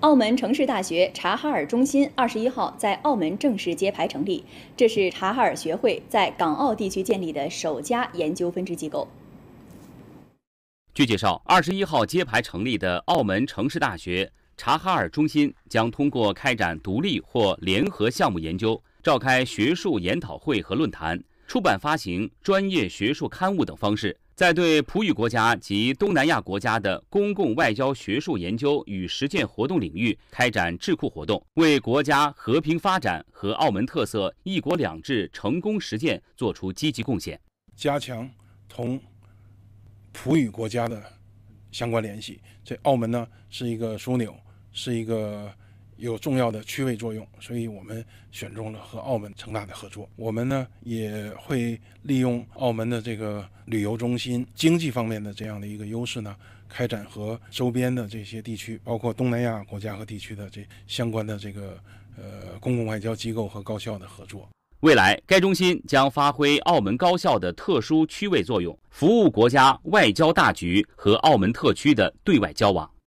澳门城市大学查哈尔中心二十一号在澳门正式揭牌成立，这是查哈尔学会在港澳地区建立的首家研究分支机构。据介绍，二十一号揭牌成立的澳门城市大学查哈尔中心将通过开展独立或联合项目研究、召开学术研讨会和论坛、出版发行专业学术刊物等方式。在对葡语国家及东南亚国家的公共外交、学术研究与实践活动领域开展智库活动，为国家和平发展和澳门特色“一国两制”成功实践作出积极贡献，加强同葡语国家的相关联系。这澳门呢，是一个枢纽，是一个。有重要的区位作用，所以我们选中了和澳门成大的合作。我们呢也会利用澳门的这个旅游中心、经济方面的这样的一个优势呢，开展和周边的这些地区，包括东南亚国家和地区的这相关的这个呃公共外交机构和高校的合作。未来，该中心将发挥澳门高校的特殊区位作用，服务国家外交大局和澳门特区的对外交往。